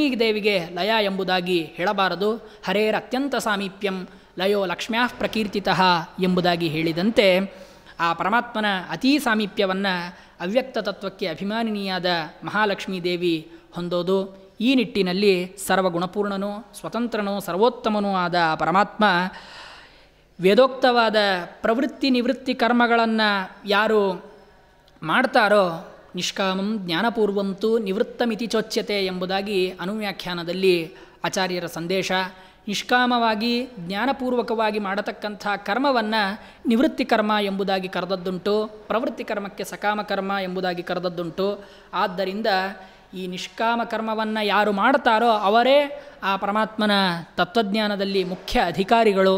ವಾಲ್ಮೀಕಿ ದೇವಿಗೆ ಲಯ ಎಂಬುದಾಗಿ ಹೇಳಬಾರದು ಹರೇರ ಅತ್ಯಂತ ಸಾಮೀಪ್ಯಂ ಲಯೋ ಲಕ್ಷ್ಮ್ಯಾ ಪ್ರಕೀರ್ತಿತಃ ಎಂಬುದಾಗಿ ಹೇಳಿದಂತೆ ಆ ಪರಮಾತ್ಮನ ಅತೀ ಸಾಮೀಪ್ಯವನ್ನು ಅವ್ಯಕ್ತ ತತ್ವಕ್ಕೆ ಅಭಿಮಾನಿನಿಯಾದ ಮಹಾಲಕ್ಷ್ಮೀ ದೇವಿ ಹೊಂದೋದು ಈ ನಿಟ್ಟಿನಲ್ಲಿ ಸರ್ವಗುಣಪೂರ್ಣನೂ ಸ್ವತಂತ್ರನೂ ಸರ್ವೋತ್ತಮನೂ ಆದ ಪರಮಾತ್ಮ ವೇದೋಕ್ತವಾದ ಪ್ರವೃತ್ತಿ ನಿವೃತ್ತಿ ಕರ್ಮಗಳನ್ನು ಯಾರು ಮಾಡ್ತಾರೋ ನಿಷ್ಕಾಮಂ ಜ್ಞಾನಪೂರ್ವಂತೂ ನಿವೃತ್ತಮಿತಿ ಚೋಚ್ಯತೆ ಎಂಬುದಾಗಿ ಅನುವ್ಯಾಖ್ಯಾನದಲ್ಲಿ ಆಚಾರ್ಯರ ಸಂದೇಶ ನಿಷ್ಕಾಮವಾಗಿ ಜ್ಞಾನಪೂರ್ವಕವಾಗಿ ಮಾಡತಕ್ಕಂಥ ಕರ್ಮವನ್ನು ನಿವೃತ್ತಿ ಕರ್ಮ ಎಂಬುದಾಗಿ ಕರೆದದ್ದುಂಟು ಪ್ರವೃತ್ತಿ ಕರ್ಮಕ್ಕೆ ಸಕಾಮ ಕರ್ಮ ಎಂಬುದಾಗಿ ಕರೆದದ್ದುಂಟು ಆದ್ದರಿಂದ ಈ ನಿಷ್ಕಾಮ ಕರ್ಮವನ್ನು ಯಾರು ಮಾಡ್ತಾರೋ ಅವರೇ ಆ ಪರಮಾತ್ಮನ ತತ್ವಜ್ಞಾನದಲ್ಲಿ ಮುಖ್ಯ ಅಧಿಕಾರಿಗಳು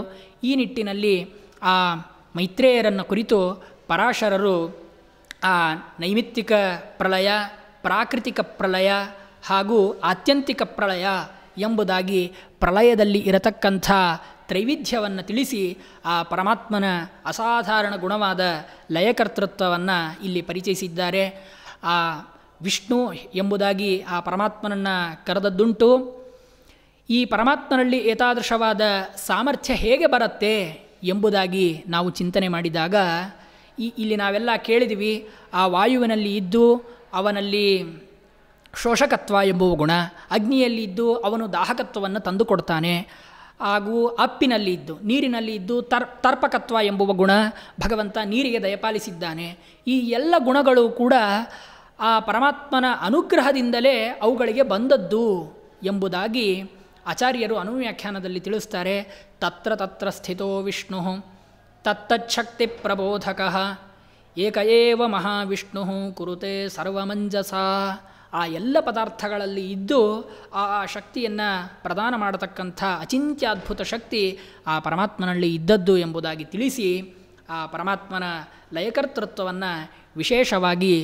ಈ ನಿಟ್ಟಿನಲ್ಲಿ ಆ ಮೈತ್ರೇಯರನ್ನು ಕುರಿತು ಪರಾಶರರು ಆ ನೈಮಿತ್ತಿಕ ಪ್ರಳಯ ಪ್ರಾಕೃತಿಕ ಪ್ರಳಯ ಹಾಗೂ ಆತ್ಯಂತಿಕ ಪ್ರಳಯ ಎಂಬುದಾಗಿ ಪ್ರಳಯದಲ್ಲಿ ಇರತಕ್ಕಂಥ ತ್ರೈವಿಧ್ಯವನ್ನು ತಿಳಿಸಿ ಆ ಪರಮಾತ್ಮನ ಅಸಾಧಾರಣ ಗುಣವಾದ ಲಯಕರ್ತೃತ್ವವನ್ನು ಇಲ್ಲಿ ಪರಿಚಯಿಸಿದ್ದಾರೆ ಆ ವಿಷ್ಣು ಎಂಬುದಾಗಿ ಆ ಪರಮಾತ್ಮನನ್ನು ಕರೆದದ್ದುಂಟು ಈ ಪರಮಾತ್ಮನಲ್ಲಿ ಏತಾದೃಶವಾದ ಸಾಮರ್ಥ್ಯ ಹೇಗೆ ಬರುತ್ತೆ ಎಂಬುದಾಗಿ ನಾವು ಚಿಂತನೆ ಮಾಡಿದಾಗ ಈ ಇಲ್ಲಿ ನಾವೆಲ್ಲ ಕೇಳಿದೀವಿ ಆ ವಾಯುವಿನಲ್ಲಿ ಇದ್ದು ಅವನಲ್ಲಿ ಶೋಷಕತ್ವ ಎಂಬುವ ಗುಣ ಅಗ್ನಿಯಲ್ಲಿ ಇದ್ದು ಅವನು ದಾಹಕತ್ವವನ್ನು ತಂದುಕೊಡ್ತಾನೆ ಹಾಗೂ ಅಪ್ಪಿನಲ್ಲಿ ಇದ್ದು ನೀರಿನಲ್ಲಿ ಇದ್ದು ತರ್ ತರ್ಪಕತ್ವ ಎಂಬುವ ಗುಣ ಭಗವಂತ ನೀರಿಗೆ ದಯಪಾಲಿಸಿದ್ದಾನೆ ಈ ಎಲ್ಲ ಗುಣಗಳು ಕೂಡ ಆ ಪರಮಾತ್ಮನ ಅನುಗ್ರಹದಿಂದಲೇ ಅವುಗಳಿಗೆ ಬಂದದ್ದು ಎಂಬುದಾಗಿ ಆಚಾರ್ಯರು ಅನುವ್ಯಾಖ್ಯಾನದಲ್ಲಿ ತಿಳಿಸ್ತಾರೆ ತತ್ರ ತತ್ರ ಸ್ಥಿತೋ ವಿಷ್ಣು ತತ್ತಚ್ಛಕ್ತಿ ಪ್ರಬೋಧಕ ಏಕ ಏವ ಮಹಾವಿಷ್ಣು ಕುರುತೆ ಸರ್ವಮಂಜಸ ಆ ಎಲ್ಲ ಪದಾರ್ಥಗಳಲ್ಲಿ ಇದ್ದು ಆ ಆ ಶಕ್ತಿಯನ್ನು ಪ್ರದಾನ ಮಾಡತಕ್ಕಂಥ ಅದ್ಭುತ ಶಕ್ತಿ ಆ ಪರಮಾತ್ಮನಲ್ಲಿ ಇದ್ದದ್ದು ಎಂಬುದಾಗಿ ತಿಳಿಸಿ ಆ ಪರಮಾತ್ಮನ ಲಯಕರ್ತೃತ್ವವನ್ನು ವಿಶೇಷವಾಗಿ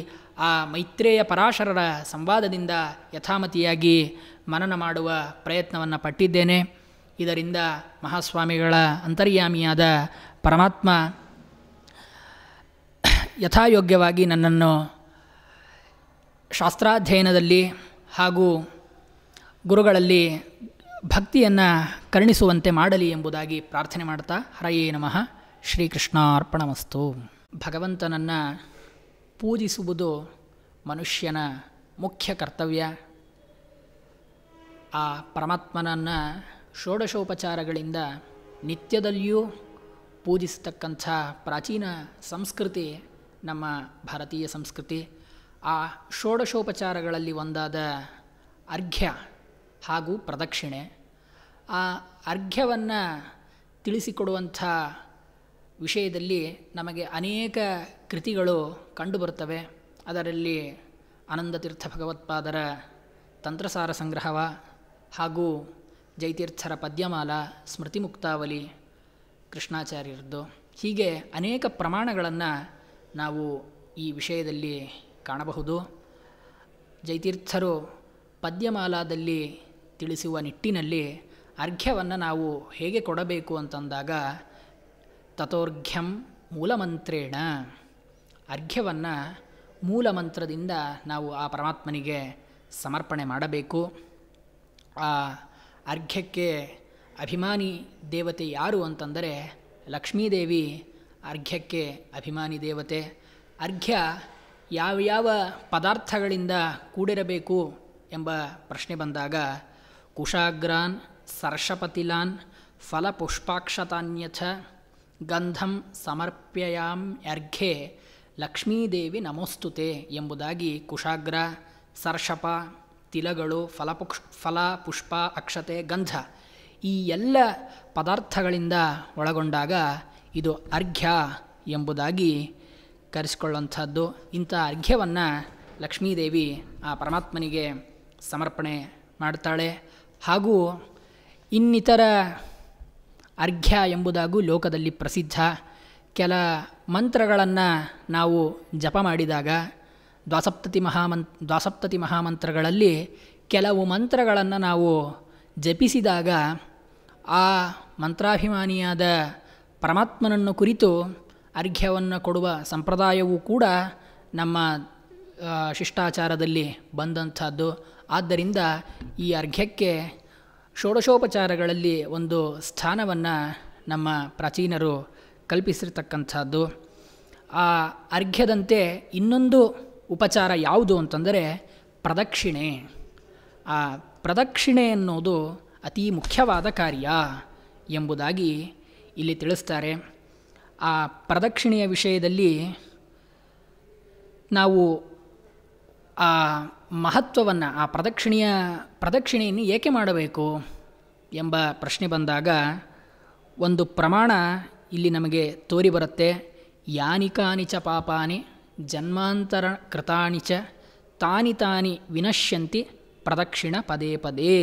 ಆ ಮೈತ್ರೇಯ ಪರಾಶರರ ಸಂವಾದದಿಂದ ಯಥಾಮತಿಯಾಗಿ ಮನನ ಮಾಡುವ ಪ್ರಯತ್ನವನ್ನು ಪಟ್ಟಿದ್ದೇನೆ ಇದರಿಂದ ಮಹಾಸ್ವಾಮಿಗಳ ಅಂತರ್ಯಾಮಿಯಾದ ಪರಮಾತ್ಮ ಯಥಾಯೋಗ್ಯವಾಗಿ ನನ್ನನ್ನು ಶಾಸ್ತ್ರಾಧ್ಯಯನದಲ್ಲಿ ಹಾಗೂ ಗುರುಗಳಲ್ಲಿ ಭಕ್ತಿಯನ್ನು ಕರುಣಿಸುವಂತೆ ಮಾಡಲಿ ಎಂಬುದಾಗಿ ಪ್ರಾರ್ಥನೆ ಮಾಡ್ತಾ ಹರಯೇ ನಮಃ ಶ್ರೀಕೃಷ್ಣಾರ್ಪಣಮಸ್ತು ಭಗವಂತನನ್ನು ಪೂಜಿಸುವುದು ಮನುಷ್ಯನ ಮುಖ್ಯ ಕರ್ತವ್ಯ ಆ ಪರಮಾತ್ಮನನ್ನು ಷೋಡಶೋಪಚಾರಗಳಿಂದ ನಿತ್ಯದಲ್ಲಿಯೂ ಪೂಜಿಸತಕ್ಕಂಥ ಪ್ರಾಚೀನ ಸಂಸ್ಕೃತಿ ನಮ್ಮ ಭಾರತೀಯ ಸಂಸ್ಕೃತಿ ಆ ಷೋಡಶೋಪಚಾರಗಳಲ್ಲಿ ಒಂದಾದ ಅರ್ಘ್ಯ ಹಾಗೂ ಪ್ರದಕ್ಷಿಣೆ ಆ ಅರ್ಘ್ಯವನ್ನು ತಿಳಿಸಿಕೊಡುವಂಥ ವಿಷಯದಲ್ಲಿ ನಮಗೆ ಅನೇಕ ಕೃತಿಗಳು ಕಂಡುಬರುತ್ತವೆ ಅದರಲ್ಲಿ ಆನಂದತೀರ್ಥ ಭಗವತ್ಪಾದರ ತಂತ್ರಸಾರ ಸಂಗ್ರಹವ ಹಾಗೂ ಜೈತೀರ್ಥರ ಪದ್ಯಮಾಲ ಸ್ಮೃತಿ ಮುಕ್ತಾವಲಿ ಕೃಷ್ಣಾಚಾರ್ಯರದ್ದು ಹೀಗೆ ಅನೇಕ ಪ್ರಮಾಣಗಳನ್ನು ನಾವು ಈ ವಿಷಯದಲ್ಲಿ ಕಾಣಬಹುದು ಜೈತೀರ್ಥರು ಪದ್ಯಮಾಲಾದಲ್ಲಿ ತಿಳಿಸುವ ನಿಟ್ಟಿನಲ್ಲಿ ಅರ್ಘ್ಯವನ್ನು ನಾವು ಹೇಗೆ ಕೊಡಬೇಕು ಅಂತಂದಾಗ ತಥೋರ್ಘ್ಯಂ ಮೂಲಮಂತ್ರೇಣ ಅರ್ಘ್ಯವನ್ನು ಮೂಲಮಂತ್ರದಿಂದ ನಾವು ಆ ಪರಮಾತ್ಮನಿಗೆ ಸಮರ್ಪಣೆ ಮಾಡಬೇಕು ಆ ಅರ್ಘ್ಯಕ್ಕೆ ಅಭಿಮಾನಿ ದೇವತೆ ಯಾರು ಅಂತಂದರೆ ಲಕ್ಷ್ಮೀದೇವಿ ಅರ್ಘ್ಯಕ್ಕೆ ಅಭಿಮಾನಿ ದೇವತೆ ಅರ್ಘ್ಯ ಯಾವ್ಯಾವ ಪದಾರ್ಥಗಳಿಂದ ಕೂಡಿರಬೇಕು ಎಂಬ ಪ್ರಶ್ನೆ ಬಂದಾಗ ಕುಶಾಗ್ರಾನ್ ಸರ್ಷಪತಿಲಾನ್ ಫಲಪುಷ್ಪಾಕ್ಷತಾನ್ಯಥ ಗಂಧಂ ಸಮರ್ಪ್ಯಯಾಂ ಅರ್ಘ್ಯೆ ಲಕ್ಷ್ಮೀದೇವಿ ನಮೋಸ್ತುತೆ ಎಂಬುದಾಗಿ ಕುಶಾಗ್ರ ಸರ್ಷಪ ತಿಲಗಳು ಫಲಪುಕ್ಷ್ ಫಲ ಪುಷ್ಪ ಅಕ್ಷತೆ ಗಂಧ ಈ ಎಲ್ಲ ಪದಾರ್ಥಗಳಿಂದ ಒಳಗೊಂಡಾಗ ಇದು ಅರ್ಘ್ಯ ಎಂಬುದಾಗಿ ಕರೆಸಿಕೊಳ್ಳುವಂಥದ್ದು ಇಂಥ ಅರ್ಘ್ಯವನ್ನು ಲಕ್ಷ್ಮೀದೇವಿ ಆ ಪರಮಾತ್ಮನಿಗೆ ಸಮರ್ಪಣೆ ಮಾಡ್ತಾಳೆ ಹಾಗೂ ಇನ್ನಿತರ ಅರ್ಘ್ಯ ಎಂಬುದಾಗೂ ಲೋಕದಲ್ಲಿ ಪ್ರಸಿದ್ಧ ಕೆಲ ಮಂತ್ರಗಳನ್ನು ನಾವು ಜಪ ಮಾಡಿದಾಗ ದ್ವಾಸಪ್ತತಿ ಮಹಾಮಂ ದ್ವಾಸಪ್ತತಿ ಮಹಾಮಂತ್ರಗಳಲ್ಲಿ ಕೆಲವು ಮಂತ್ರಗಳನ್ನು ನಾವು ಜಪಿಸಿದಾಗ ಆ ಮಂತ್ರಾಭಿಮಾನಿಯಾದ ಪರಮಾತ್ಮನನ್ನು ಕುರಿತು ಅರ್ಘ್ಯವನ್ನು ಕೊಡುವ ಸಂಪ್ರದಾಯವೂ ಕೂಡ ನಮ್ಮ ಶಿಷ್ಟಾಚಾರದಲ್ಲಿ ಬಂದಂಥದ್ದು ಆದ್ದರಿಂದ ಈ ಅರ್ಘ್ಯಕ್ಕೆ ಷೋಡಶೋಪಚಾರಗಳಲ್ಲಿ ಒಂದು ಸ್ಥಾನವನ್ನು ನಮ್ಮ ಪ್ರಾಚೀನರು ಕಲ್ಪಿಸಿರ್ತಕ್ಕಂಥದ್ದು ಆ ಅರ್ಘ್ಯದಂತೆ ಇನ್ನೊಂದು ಉಪಚಾರ ಯಾವುದು ಅಂತಂದರೆ ಪ್ರದಕ್ಷಿಣೆ ಆ ಪ್ರದಕ್ಷಿಣೆ ಅನ್ನೋದು ಅತೀ ಮುಖ್ಯವಾದ ಕಾರ್ಯ ಎಂಬುದಾಗಿ ಇಲ್ಲಿ ತಿಳಿಸ್ತಾರೆ ಆ ಪ್ರದಕ್ಷಿಣೆಯ ವಿಷಯದಲ್ಲಿ ನಾವು ಆ ಮಹತ್ವವನ್ನು ಆ ಪ್ರದಕ್ಷಿಣೆಯ ಪ್ರದಕ್ಷಿಣೆಯನ್ನು ಏಕೆ ಮಾಡಬೇಕು ಎಂಬ ಪ್ರಶ್ನೆ ಬಂದಾಗ ಒಂದು ಪ್ರಮಾಣ ಇಲ್ಲಿ ನಮಗೆ ತೋರಿ ಬರುತ್ತೆ ಯಾನಿಕಾನಿ ಚ ಪಾಪಾನಿ ಜನ್ಮಾಂತರ ಕೃತಾನಿ ಚ ತಾನಿ ತಾನಿ ವಿನಶ್ಯಂತಿ ಪ್ರದಕ್ಷಿಣ ಪದೇ ಪದೇ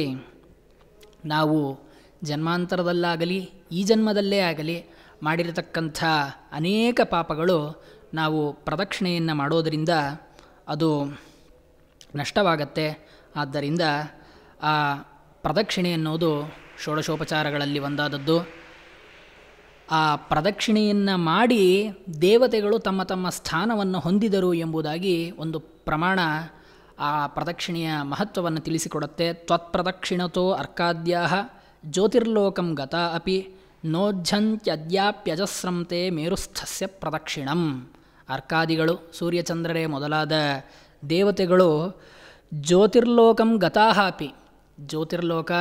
ನಾವು ಜನ್ಮಾಂತರದಲ್ಲಾಗಲಿ ಈ ಜನ್ಮದಲ್ಲೇ ಆಗಲಿ ಮಾಡಿರತಕ್ಕಂಥ ಅನೇಕ ಪಾಪಗಳು ನಾವು ಪ್ರದಕ್ಷಿಣೆಯನ್ನು ಮಾಡೋದರಿಂದ ಅದು ನಷ್ಟವಾಗತ್ತೆ ಆದ್ದರಿಂದ ಆ ಪ್ರದಕ್ಷಿಣೆ ಅನ್ನೋದು ಷೋಡಶೋಪಚಾರಗಳಲ್ಲಿ ಒಂದಾದದ್ದು ಆ ಪ್ರದಕ್ಷಿಣೆಯನ್ನು ಮಾಡಿ ದೇವತೆಗಳು ತಮ್ಮ ತಮ್ಮ ಸ್ಥಾನವನ್ನು ಹೊಂದಿದರು ಎಂಬುದಾಗಿ ಒಂದು ಪ್ರಮಾಣ ಆ ಪ್ರದಕ್ಷಿಣೆಯ ಮಹತ್ವವನ್ನು ತಿಳಿಸಿಕೊಡುತ್ತೆ ತ್ವತ್ಪ್ರದಕ್ಷಿಣತೋ ಅರ್ಕಾದ್ಯಾ ಜ್ಯೋತಿರ್ಲೋಕಂ ಗತ ಅಪಿ ನೋಜ್ಜಂತ್ಯದ್ಯಾಪ್ಯಜಸ್ರಂತೆ ಮೇರುಸ್ಥಸ್ಯ ಪ್ರದಕ್ಷಿಣಂ ಅರ್ಕಾದಿಗಳು ಸೂರ್ಯಚಂದ್ರರೇ ಮೊದಲಾದ ದೇವತೆಗಳು ಜ್ಯೋತಿರ್ಲೋಕಂ ಗತಾಹಾಪಿ ಜ್ಯೋತಿರ್ಲೋಕ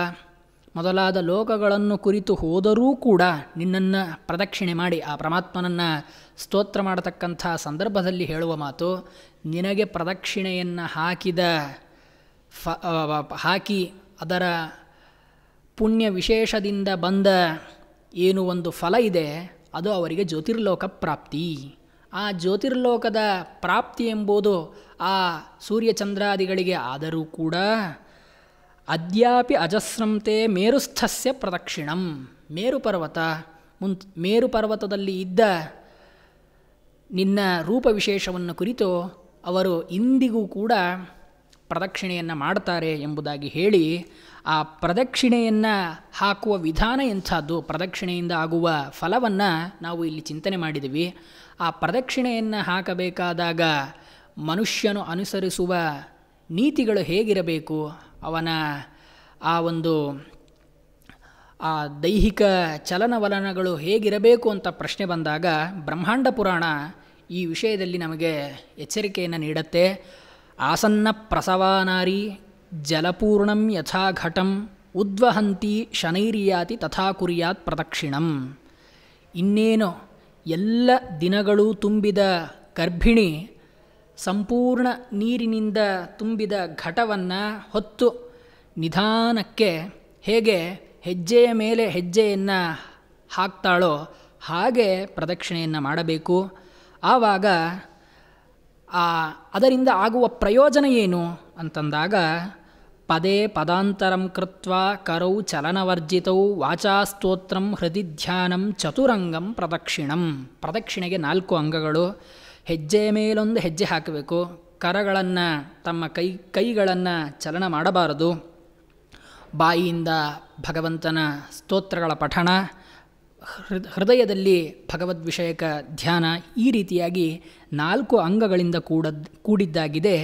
ಮೊದಲಾದ ಲೋಕಗಳನ್ನು ಕುರಿತು ಹೋದರೂ ಕೂಡ ನಿನ್ನನ್ನು ಪ್ರದಕ್ಷಿಣೆ ಮಾಡಿ ಆ ಪರಮಾತ್ಮನನ್ನು ಸ್ತೋತ್ರ ಮಾಡತಕ್ಕಂಥ ಸಂದರ್ಭದಲ್ಲಿ ಹೇಳುವ ಮಾತು ನಿನಗೆ ಪ್ರದಕ್ಷಿಣೆಯನ್ನು ಹಾಕಿದ ಫ ಹಾಕಿ ಅದರ ಪುಣ್ಯ ವಿಶೇಷದಿಂದ ಬಂದ ಏನು ಒಂದು ಫಲ ಇದೆ ಅದು ಅವರಿಗೆ ಜ್ಯೋತಿರ್ಲೋಕ ಪ್ರಾಪ್ತಿ ಆ ಜ್ಯೋತಿರ್ಲೋಕದ ಪ್ರಾಪ್ತಿ ಎಂಬುದು ಆ ಸೂರ್ಯಚಂದ್ರಾದಿಗಳಿಗೆ ಆದರೂ ಕೂಡ ಅದ್ಯಾಪಿ ಅಜಸ್ರಂತೆ ಮೇರುಸ್ಥಸ್ಯ ಪ್ರದಕ್ಷಿಣಂ ಮೇರುಪರ್ವತ ಮುನ್ ಮೇರುಪರ್ವತದಲ್ಲಿ ಇದ್ದ ನಿನ್ನ ರೂಪವಿಶೇಷವನ್ನು ಕುರಿತು ಅವರು ಇಂದಿಗೂ ಕೂಡ ಪ್ರದಕ್ಷಿಣೆಯನ್ನು ಮಾಡ್ತಾರೆ ಎಂಬುದಾಗಿ ಹೇಳಿ ಆ ಪ್ರದಕ್ಷಿಣೆಯನ್ನು ಹಾಕುವ ವಿಧಾನ ಎಂಥದ್ದು ಪ್ರದಕ್ಷಿಣೆಯಿಂದ ಆಗುವ ಫಲವನ್ನು ನಾವು ಇಲ್ಲಿ ಚಿಂತನೆ ಮಾಡಿದ್ದೀವಿ ಆ ಪ್ರದಕ್ಷಿಣೆಯನ್ನು ಹಾಕಬೇಕಾದಾಗ ಮನುಷ್ಯನು ಅನುಸರಿಸುವ ನೀತಿಗಳು ಹೇಗಿರಬೇಕು ಅವನ ಆ ಒಂದು ಆ ದೈಹಿಕ ಚಲನವಲನಗಳು ಹೇಗಿರಬೇಕು ಅಂತ ಪ್ರಶ್ನೆ ಬಂದಾಗ ಬ್ರಹ್ಮಾಂಡ ಪುರಾಣ ಈ ವಿಷಯದಲ್ಲಿ ನಮಗೆ ಎಚ್ಚರಿಕೆಯನ್ನು ನೀಡುತ್ತೆ ಆಸನ್ನ ಪ್ರಸವಾನಾರಿ ಜಲಪೂರ್ಣಂ ಯಥಾ ಘಟಂ ಉದ್ವಹಂತಿ ಶನೈರಿಯಾತಿ ತಥಾ ಕುರಿಯಾತ್ ಪ್ರದಕ್ಷಿಣಂ ಇನ್ನೇನು ಎಲ್ಲ ದಿನಗಳು ತುಂಬಿದ ಗರ್ಭಿಣಿ ಸಂಪೂರ್ಣ ನೀರಿನಿಂದ ತುಂಬಿದ ಘಟವನ್ನು ಹೊತ್ತು ನಿಧಾನಕ್ಕೆ ಹೇಗೆ ಹೆಜ್ಜೆಯ ಮೇಲೆ ಹೆಜ್ಜೆಯನ್ನು ಹಾಕ್ತಾಳೋ ಹಾಗೆ ಪ್ರದಕ್ಷಿಣೆಯನ್ನು ಮಾಡಬೇಕು ಆವಾಗ ಆ ಅದರಿಂದ ಆಗುವ ಪ್ರಯೋಜನ ಏನು ಅಂತಂದಾಗ ಪದೇ ಪದಾಂತರಂ ಕೃತ್ವ ಕರೌ ಚಲನವರ್ಜಿತೌ ವಾಚಾಸ್ತೋತ್ರಂ ಹೃದಿಧ್ಯಾನಂ ಚತುರಂಗಂ ಪ್ರದಕ್ಷಿಣಂ ಪ್ರದಕ್ಷಿಣೆಗೆ ನಾಲ್ಕು ಅಂಗಗಳು ಹೆಜ್ಜೆ ಮೇಲೊಂದು ಹೆಜ್ಜೆ ಹಾಕಬೇಕು ಕರಗಳನ್ನು ತಮ್ಮ ಕೈ ಕೈಗಳನ್ನು ಚಲನ ಮಾಡಬಾರದು ಬಾಯಿಯಿಂದ ಭಗವಂತನ ಸ್ತೋತ್ರಗಳ ಪಠಣ ಹೃದಯದಲ್ಲಿ ಭಗವದ್ ವಿಷಯಕ ಧ್ಯಾನ ಈ ರೀತಿಯಾಗಿ ನಾಲ್ಕು ಅಂಗಗಳಿಂದ ಕೂಡ ಕೂಡಿದ್ದಾಗಿದೆ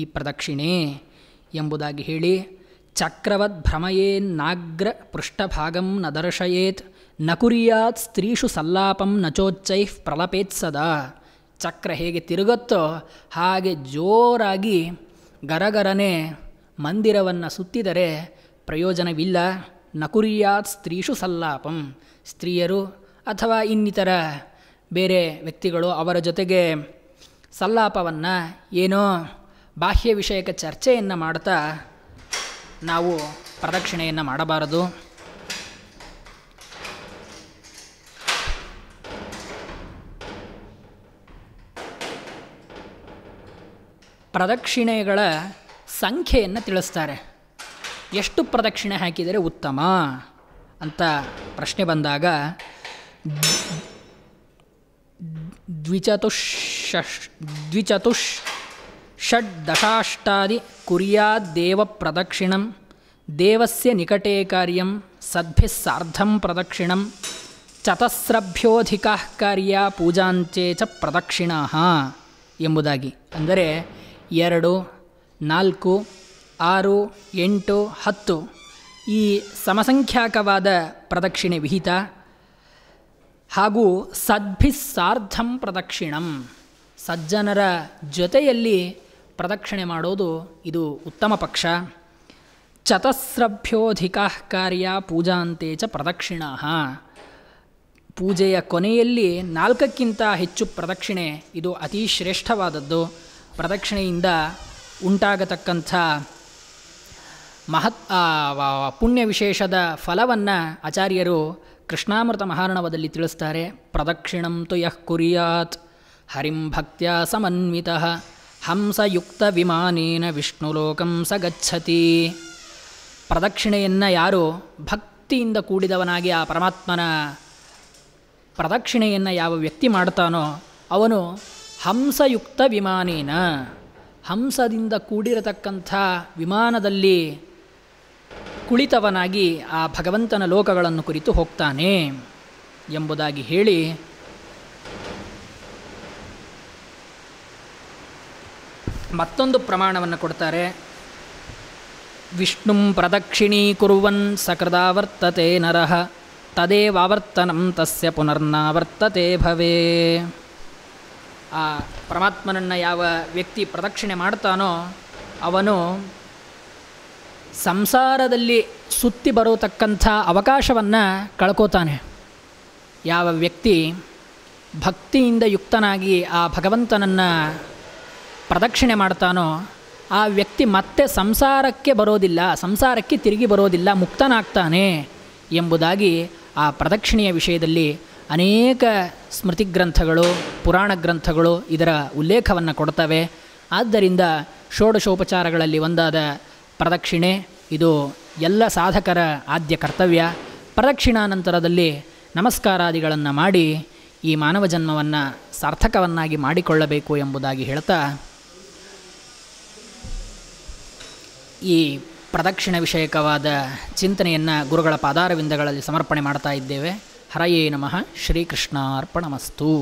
ಈ ಪ್ರದಕ್ಷಿಣೆ ಎಂಬುದಾಗಿ ಹೇಳಿ ಚಕ್ರವದ್ ಭ್ರಮಯೇನ್ನಾಗ್ರ ಪೃಷ್ಠಭಾಗಂ ನ ದರ್ಶಯೇತ್ ನ ಕುರಿಯಾತ್ ಸ್ತ್ರೀಷು ಸಲ್ಲಾಪಂ ನಚೋಚ್ಚೈಃ ಸದಾ ಚಕ್ರ ಹೇಗೆ ತಿರುಗುತ್ತೋ ಹಾಗೆ ಜೋರಾಗಿ ಗರಗರನೆ ಮಂದಿರವನ್ನು ಸುತ್ತಿದರೆ ಪ್ರಯೋಜನವಿಲ್ಲ ನಕುರಿಯಾತ್ ಸ್ತ್ರೀಷು ಸಲ್ಲಾಪಂ ಸ್ತ್ರೀಯರು ಅಥವಾ ಇನ್ನಿತರ ಬೇರೆ ವ್ಯಕ್ತಿಗಳು ಅವರ ಜೊತೆಗೆ ಸಲ್ಲಾಪವನ್ನು ಏನೋ ಬಾಹ್ಯ ವಿಷಯಕ ಚರ್ಚೆಯನ್ನು ಮಾಡ್ತಾ ನಾವು ಪ್ರದಕ್ಷಿಣೆಯನ್ನು ಮಾಡಬಾರದು ಪ್ರದಕ್ಷಿಣೆಗಳ ಸಂಖ್ಯೆಯನ್ನು ತಿಳಿಸ್ತಾರೆ ಎಷ್ಟು ಪ್ರದಕ್ಷಿಣೆ ಹಾಕಿದರೆ ಉತ್ತಮ ಅಂತ ಪ್ರಶ್ನೆ ಬಂದಾಗ ಷಡ್ ದಶಾಷ್ಟಾದಿ ಕುರಿಯಾ ದೇವ ಪ್ರದಕ್ಷಿಣಂ ದೇವಸ್ಯ ನಿಕಟೇ ಕಾರ್ಯಂ ಸದ್ಭಿ ಸಾರ್ಧಂ ಪ್ರದಕ್ಷಿಣಂ ಚತಸ್ರಭ್ಯೋಧಿಕಾ ಕಾರ್ಯ ಪೂಜಾಂಚೇ ಚ ಪ್ರದಕ್ಷಿಣಾ ಎಂಬುದಾಗಿ ಅಂದರೆ ಎರಡು ನಾಲ್ಕು ಆರು ಎಂಟು ಹತ್ತು ಈ ಸಮಸಂಖ್ಯಾಕವಾದ ಪ್ರದಕ್ಷಿಣೆ ವಿಹಿತ ಹಾಗೂ ಸದ್ಭಿಸ್ಸಾರ್ಧಂ ಪ್ರದಕ್ಷಿಣಂ ಸಜ್ಜನರ ಜೊತೆಯಲ್ಲಿ ಪ್ರದಕ್ಷಿಣೆ ಮಾಡೋದು ಇದು ಉತ್ತಮ ಪಕ್ಷ ಚತಸ್ರಭ್ಯೋಧಿಕಾ ಕಾರ್ಯ ಪೂಜಾಂತೆ ಚ ಪ್ರದಕ್ಷಿಣಾ ಪೂಜೆಯ ಕೊನೆಯಲ್ಲಿ ನಾಲ್ಕಕ್ಕಿಂತ ಹೆಚ್ಚು ಪ್ರದಕ್ಷಿಣೆ ಇದು ಅತಿ ಶ್ರೇಷ್ಠವಾದದ್ದು ಪ್ರದಕ್ಷಿಣೆಯಿಂದ ಉಂಟಾಗತಕ್ಕಂಥ ಮಹತ್ ಪುಣ್ಯ ವಿಶೇಷದ ಫಲವನ್ನು ಆಚಾರ್ಯರು ಕೃಷ್ಣಾಮೃತ ಮಹಾರಣವದಲ್ಲಿ ತಿಳಿಸ್ತಾರೆ ಪ್ರದಕ್ಷಿಣಂತು ಯಃ ಕುರಿಯಾತ್ ಹರಿಂ ಭಕ್ತ ಸಮನ್ವಿತ ಹಂಸಯುಕ್ತ ವಿಮಾನೇನ ವಿಷ್ಣುಲೋಕಂ ಸ ಗಚ್ಚತಿ ಪ್ರದಕ್ಷಿಣೆಯನ್ನು ಯಾರು ಭಕ್ತಿಯಿಂದ ಕೂಡಿದವನಾಗಿ ಆ ಪರಮಾತ್ಮನ ಪ್ರದಕ್ಷಿಣೆಯನ್ನು ಯಾವ ವ್ಯಕ್ತಿ ಮಾಡ್ತಾನೋ ಅವನು ಹಂಸಯುಕ್ತ ವಿಮಾನೇನ ಹಂಸದಿಂದ ಕೂಡಿರತಕ್ಕಂಥ ವಿಮಾನದಲ್ಲಿ ಕುಳಿತವನಾಗಿ ಆ ಭಗವಂತನ ಲೋಕಗಳನ್ನು ಕುರಿತು ಹೋಗ್ತಾನೆ ಎಂಬುದಾಗಿ ಹೇಳಿ ಮತ್ತೊಂದು ಪ್ರಮಾಣವನ್ನು ಕೊಡ್ತಾರೆ ವಿಷ್ಣುಂ ಪ್ರದಕ್ಷಿಣೀಕುರ್ವನ್ ಸಕೃದಾವರ್ತತೆ ನರಃ ತದೇವಾವರ್ತನಂ ತಸ್ಯ ಪುನರ್ನಾವರ್ತತೆ ಭವೇ ಆ ಪರಮಾತ್ಮನನ್ನು ಯಾವ ವ್ಯಕ್ತಿ ಪ್ರದಕ್ಷಿಣೆ ಮಾಡ್ತಾನೋ ಅವನು ಸಂಸಾರದಲ್ಲಿ ಸುತ್ತಿ ಬರತಕ್ಕಂಥ ಅವಕಾಶವನ್ನು ಕಳ್ಕೋತಾನೆ ಯಾವ ವ್ಯಕ್ತಿ ಭಕ್ತಿಯಿಂದ ಯುಕ್ತನಾಗಿ ಆ ಭಗವಂತನನ್ನು ಪ್ರದಕ್ಷಿಣೆ ಮಾಡ್ತಾನೋ ಆ ವ್ಯಕ್ತಿ ಮತ್ತೆ ಸಂಸಾರಕ್ಕೆ ಬರೋದಿಲ್ಲ ಸಂಸಾರಕ್ಕೆ ತಿರುಗಿ ಬರೋದಿಲ್ಲ ಮುಕ್ತನಾಗ್ತಾನೆ ಎಂಬುದಾಗಿ ಆ ಪ್ರದಕ್ಷಿಣೆಯ ವಿಷಯದಲ್ಲಿ ಅನೇಕ ಸ್ಮೃತಿ ಗ್ರಂಥಗಳು ಪುರಾಣ ಗ್ರಂಥಗಳು ಇದರ ಉಲ್ಲೇಖವನ್ನು ಕೊಡ್ತವೆ ಆದ್ದರಿಂದ ಷೋಡಶೋಪಚಾರಗಳಲ್ಲಿ ಒಂದಾದ ಪ್ರದಕ್ಷಿಣೆ ಇದು ಎಲ್ಲ ಸಾಧಕರ ಆದ್ಯ ಕರ್ತವ್ಯ ಪ್ರದಕ್ಷಿಣಾನಂತರದಲ್ಲಿ ನಮಸ್ಕಾರಾದಿಗಳನ್ನು ಮಾಡಿ ಈ ಮಾನವ ಜನ್ಮವನ್ನು ಸಾರ್ಥಕವನ್ನಾಗಿ ಮಾಡಿಕೊಳ್ಳಬೇಕು ಎಂಬುದಾಗಿ ಹೇಳ್ತಾ ಈ ಪ್ರದಕ್ಷಿಣ ವಿಷಯಕವಾದ ಚಿಂತನೆಯನ್ನು ಗುರುಗಳ ಪಾದಾರವಿಂದಗಳಲ್ಲಿ ಸಮರ್ಪಣೆ ಮಾಡ್ತಾ ಇದ್ದೇವೆ ஹரையே நம ஸ்ரீகிருஷ்ணார்ப்பணமஸ்து